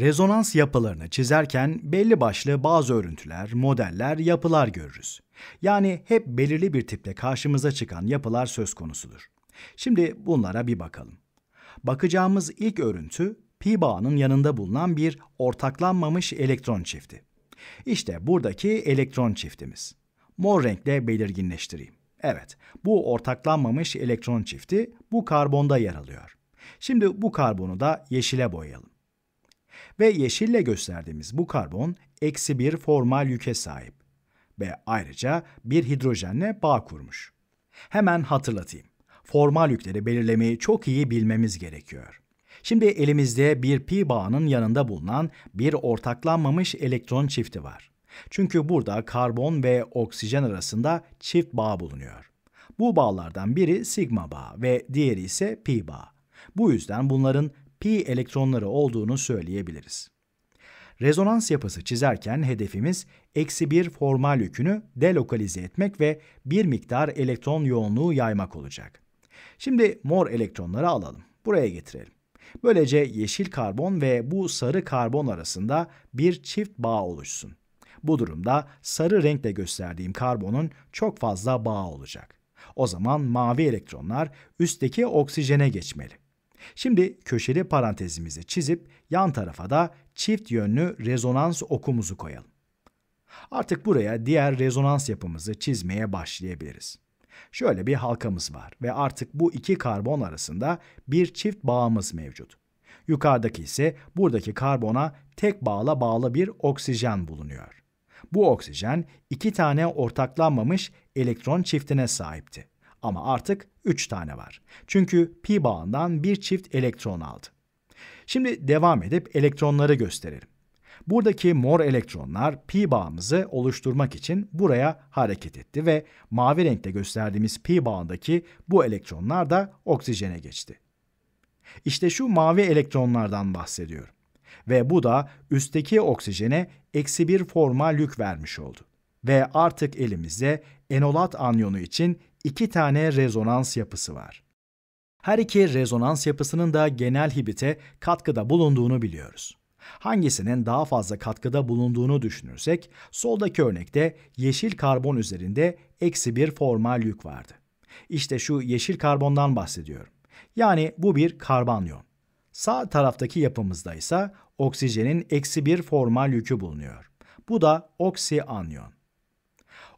Rezonans yapılarını çizerken belli başlı bazı örüntüler, modeller, yapılar görürüz. Yani hep belirli bir tiple karşımıza çıkan yapılar söz konusudur. Şimdi bunlara bir bakalım. Bakacağımız ilk örüntü pi bağının yanında bulunan bir ortaklanmamış elektron çifti. İşte buradaki elektron çiftimiz. Mor renkle belirginleştireyim. Evet, bu ortaklanmamış elektron çifti bu karbonda yer alıyor. Şimdi bu karbonu da yeşile boyayalım. Ve yeşille gösterdiğimiz bu karbon eksi bir formal yüke sahip ve ayrıca bir hidrojenle bağ kurmuş. Hemen hatırlatayım. Formal yükleri belirlemeyi çok iyi bilmemiz gerekiyor. Şimdi elimizde bir pi bağının yanında bulunan bir ortaklanmamış elektron çifti var. Çünkü burada karbon ve oksijen arasında çift bağ bulunuyor. Bu bağlardan biri sigma bağı ve diğeri ise pi bağı. Bu yüzden bunların pi elektronları olduğunu söyleyebiliriz. Rezonans yapısı çizerken hedefimiz eksi bir formal yükünü delokalize etmek ve bir miktar elektron yoğunluğu yaymak olacak. Şimdi mor elektronları alalım. Buraya getirelim. Böylece yeşil karbon ve bu sarı karbon arasında bir çift bağ oluşsun. Bu durumda sarı renkle gösterdiğim karbonun çok fazla bağı olacak. O zaman mavi elektronlar üstteki oksijene geçmeli. Şimdi köşeli parantezimizi çizip yan tarafa da çift yönlü rezonans okumuzu koyalım. Artık buraya diğer rezonans yapımızı çizmeye başlayabiliriz. Şöyle bir halkamız var ve artık bu iki karbon arasında bir çift bağımız mevcut. Yukarıdaki ise buradaki karbona tek bağla bağlı bir oksijen bulunuyor. Bu oksijen iki tane ortaklanmamış elektron çiftine sahipti. Ama artık 3 tane var. Çünkü pi bağından bir çift elektron aldı. Şimdi devam edip elektronları gösterelim. Buradaki mor elektronlar pi bağımızı oluşturmak için buraya hareket etti ve mavi renkte gösterdiğimiz pi bağındaki bu elektronlar da oksijene geçti. İşte şu mavi elektronlardan bahsediyorum. Ve bu da üstteki oksijene eksi bir formal yük vermiş oldu. Ve artık elimizde enolat anyonu için iki tane rezonans yapısı var. Her iki rezonans yapısının da genel hibite katkıda bulunduğunu biliyoruz. Hangisinin daha fazla katkıda bulunduğunu düşünürsek, soldaki örnekte yeşil karbon üzerinde eksi bir formal yük vardı. İşte şu yeşil karbondan bahsediyorum. Yani bu bir karbanyon. Sağ taraftaki yapımızda ise oksijenin eksi bir formal yükü bulunuyor. Bu da oksianyon.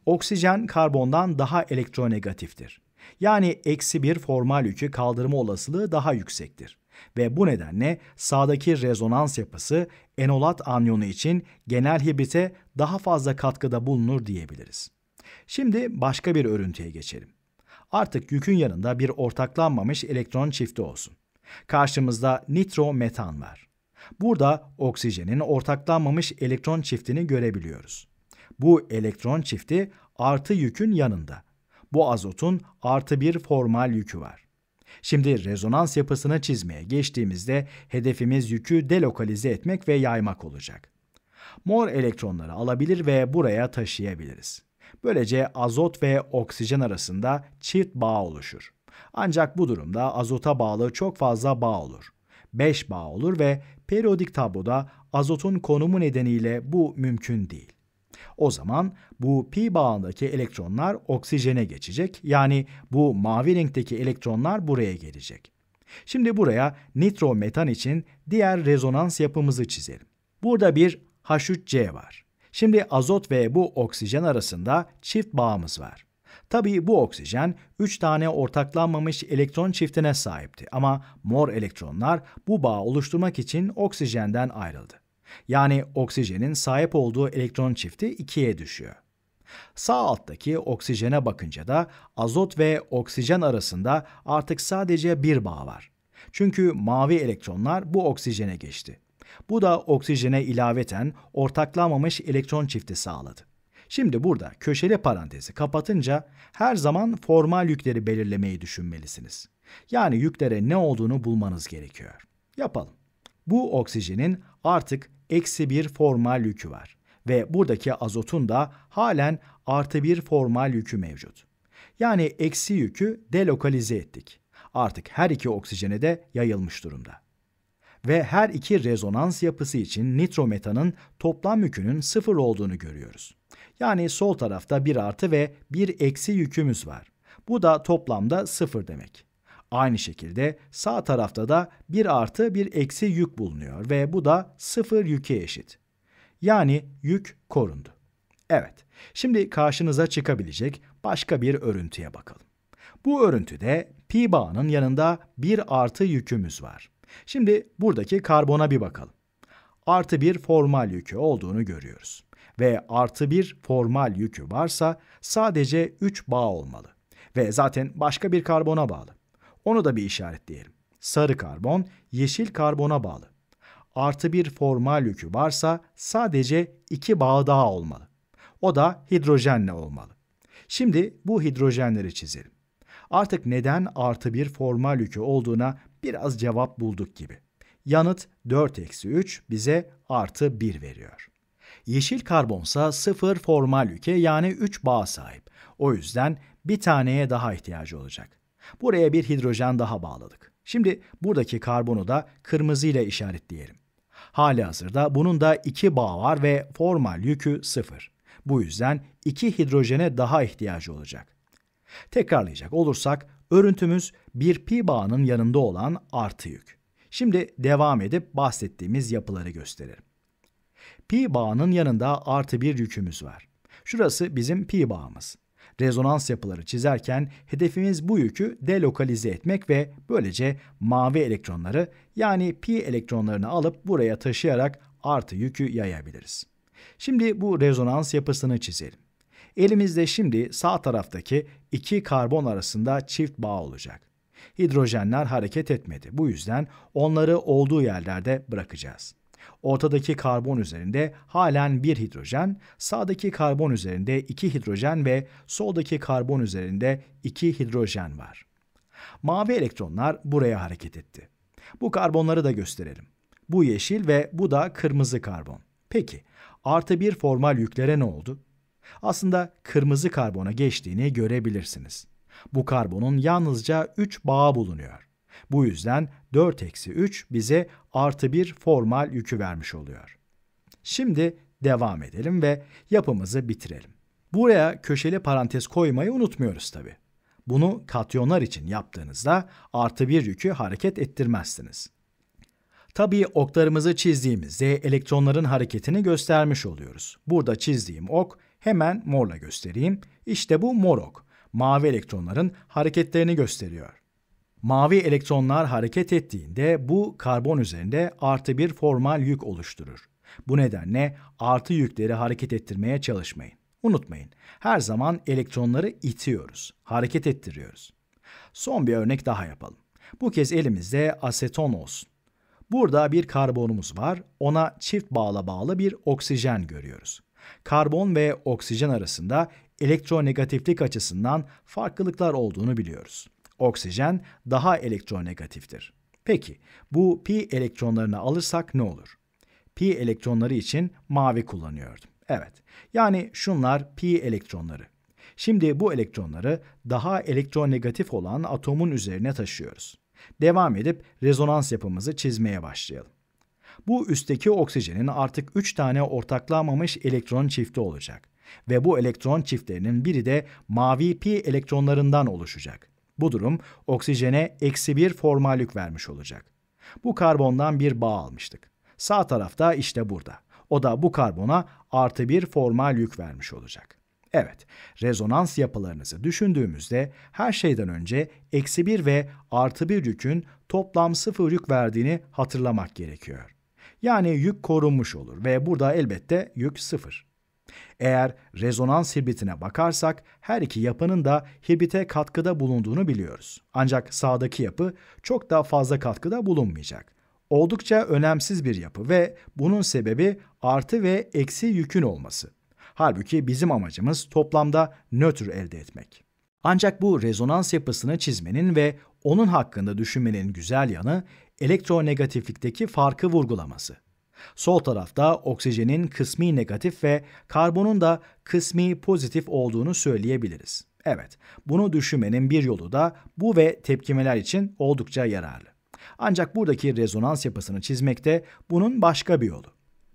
Oksijen karbondan daha elektronegatiftir. Yani eksi bir formal yükü kaldırma olasılığı daha yüksektir. Ve bu nedenle sağdaki rezonans yapısı enolat anyonu için genel hibrite daha fazla katkıda bulunur diyebiliriz. Şimdi başka bir örüntüye geçelim. Artık yükün yanında bir ortaklanmamış elektron çifti olsun. Karşımızda nitrometan var. Burada oksijenin ortaklanmamış elektron çiftini görebiliyoruz. Bu elektron çifti artı yükün yanında. Bu azotun artı bir formal yükü var. Şimdi rezonans yapısını çizmeye geçtiğimizde hedefimiz yükü delokalize etmek ve yaymak olacak. Mor elektronları alabilir ve buraya taşıyabiliriz. Böylece azot ve oksijen arasında çift bağ oluşur. Ancak bu durumda azota bağlı çok fazla bağ olur. 5 bağ olur ve periyodik tabloda azotun konumu nedeniyle bu mümkün değil. O zaman bu pi bağındaki elektronlar oksijene geçecek. Yani bu mavi renkteki elektronlar buraya gelecek. Şimdi buraya nitrometan için diğer rezonans yapımızı çizelim. Burada bir H3C var. Şimdi azot ve bu oksijen arasında çift bağımız var. Tabii bu oksijen 3 tane ortaklanmamış elektron çiftine sahipti ama mor elektronlar bu bağı oluşturmak için oksijenden ayrıldı. Yani oksijenin sahip olduğu elektron çifti ikiye düşüyor. Sağ alttaki oksijene bakınca da azot ve oksijen arasında artık sadece bir bağ var. Çünkü mavi elektronlar bu oksijene geçti. Bu da oksijene ilaveten ortaklanmamış elektron çifti sağladı. Şimdi burada köşeli parantezi kapatınca her zaman formal yükleri belirlemeyi düşünmelisiniz. Yani yüklere ne olduğunu bulmanız gerekiyor. Yapalım. Bu oksijenin artık eksi bir formal yükü var ve buradaki azotun da halen artı bir formal yükü mevcut. Yani eksi yükü delokalize ettik. Artık her iki oksijene de yayılmış durumda. Ve her iki rezonans yapısı için nitrometanın toplam yükünün sıfır olduğunu görüyoruz. Yani sol tarafta bir artı ve bir eksi yükümüz var. Bu da toplamda sıfır demek. Aynı şekilde sağ tarafta da bir artı bir eksi yük bulunuyor ve bu da sıfır yüke eşit. Yani yük korundu. Evet, şimdi karşınıza çıkabilecek başka bir örüntüye bakalım. Bu örüntüde pi bağının yanında bir artı yükümüz var. Şimdi buradaki karbona bir bakalım. Artı bir formal yükü olduğunu görüyoruz. Ve artı bir formal yükü varsa sadece 3 bağ olmalı. Ve zaten başka bir karbona bağlı. Onu da bir işaretleyelim. Sarı karbon yeşil karbona bağlı. Artı bir formal yükü varsa sadece iki bağ daha olmalı. O da hidrojenle olmalı. Şimdi bu hidrojenleri çizelim. Artık neden artı bir formal yükü olduğuna biraz cevap bulduk gibi. Yanıt 4 eksi 3 bize artı 1 veriyor. Yeşil karbonsa 0 formal yüke yani 3 bağ sahip. O yüzden bir taneye daha ihtiyacı olacak. Buraya bir hidrojen daha bağladık. Şimdi buradaki karbonu da kırmızı ile işaretleyelim. Hali hazırda bunun da iki bağ var ve formal yükü sıfır. Bu yüzden iki hidrojene daha ihtiyacı olacak. Tekrarlayacak olursak örüntümüz bir pi bağının yanında olan artı yük. Şimdi devam edip bahsettiğimiz yapıları gösterelim. Pi bağının yanında artı bir yükümüz var. Şurası bizim pi bağımız. Rezonans yapıları çizerken hedefimiz bu yükü delokalize etmek ve böylece mavi elektronları yani pi elektronlarını alıp buraya taşıyarak artı yükü yayabiliriz. Şimdi bu rezonans yapısını çizelim. Elimizde şimdi sağ taraftaki iki karbon arasında çift bağ olacak. Hidrojenler hareket etmedi. Bu yüzden onları olduğu yerlerde bırakacağız. Ortadaki karbon üzerinde halen bir hidrojen, sağdaki karbon üzerinde iki hidrojen ve soldaki karbon üzerinde iki hidrojen var. Mavi elektronlar buraya hareket etti. Bu karbonları da gösterelim. Bu yeşil ve bu da kırmızı karbon. Peki, artı bir formal yüklere ne oldu? Aslında kırmızı karbona geçtiğini görebilirsiniz. Bu karbonun yalnızca 3 bağı bulunuyor. Bu yüzden 4 eksi 3 bize artı bir formal yükü vermiş oluyor. Şimdi devam edelim ve yapımızı bitirelim. Buraya köşeli parantez koymayı unutmuyoruz tabi. Bunu katyonlar için yaptığınızda artı bir yükü hareket ettirmezsiniz. Tabii oklarımızı çizdiğimizde elektronların hareketini göstermiş oluyoruz. Burada çizdiğim ok hemen morla göstereyim. İşte bu mor ok. Mavi elektronların hareketlerini gösteriyor. Mavi elektronlar hareket ettiğinde bu karbon üzerinde artı bir formal yük oluşturur. Bu nedenle artı yükleri hareket ettirmeye çalışmayın. Unutmayın, her zaman elektronları itiyoruz, hareket ettiriyoruz. Son bir örnek daha yapalım. Bu kez elimizde aseton olsun. Burada bir karbonumuz var, ona çift bağla bağlı bir oksijen görüyoruz. Karbon ve oksijen arasında elektronegatiflik açısından farklılıklar olduğunu biliyoruz oksijen daha elektronegatiftir. Peki bu pi elektronlarını alırsak ne olur? Pi elektronları için mavi kullanıyordum. Evet. Yani şunlar pi elektronları. Şimdi bu elektronları daha elektronegatif olan atomun üzerine taşıyoruz. Devam edip rezonans yapımızı çizmeye başlayalım. Bu üstteki oksijenin artık 3 tane ortaklanmamış elektron çifti olacak ve bu elektron çiftlerinin biri de mavi pi elektronlarından oluşacak. Bu durum oksijene eksi bir formallük vermiş olacak. Bu karbondan bir bağ almıştık. Sağ tarafta işte burada. O da bu karbona artı bir formal yük vermiş olacak. Evet, rezonans yapılarınızı düşündüğümüzde her şeyden önce eksi bir ve artı bir yükün toplam sıfır yük verdiğini hatırlamak gerekiyor. Yani yük korunmuş olur ve burada elbette yük sıfır. Eğer rezonans hibritine bakarsak her iki yapının da hibrite katkıda bulunduğunu biliyoruz. Ancak sağdaki yapı çok daha fazla katkıda bulunmayacak. Oldukça önemsiz bir yapı ve bunun sebebi artı ve eksi yükün olması. Halbuki bizim amacımız toplamda nötr elde etmek. Ancak bu rezonans yapısını çizmenin ve onun hakkında düşünmenin güzel yanı elektronegatiflikteki farkı vurgulaması. Sol tarafta oksijenin kısmi negatif ve karbonun da kısmi pozitif olduğunu söyleyebiliriz. Evet, bunu düşünmenin bir yolu da bu ve tepkimeler için oldukça yararlı. Ancak buradaki rezonans yapısını çizmekte bunun başka bir yolu.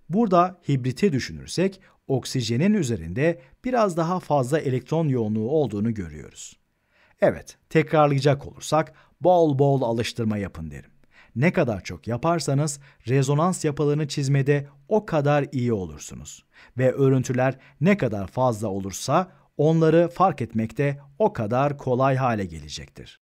Burada hibriti düşünürsek oksijenin üzerinde biraz daha fazla elektron yoğunluğu olduğunu görüyoruz. Evet, tekrarlayacak olursak bol bol alıştırma yapın derim ne kadar çok yaparsanız rezonans yapılarını çizmede o kadar iyi olursunuz. Ve örüntüler ne kadar fazla olursa onları fark etmekte o kadar kolay hale gelecektir.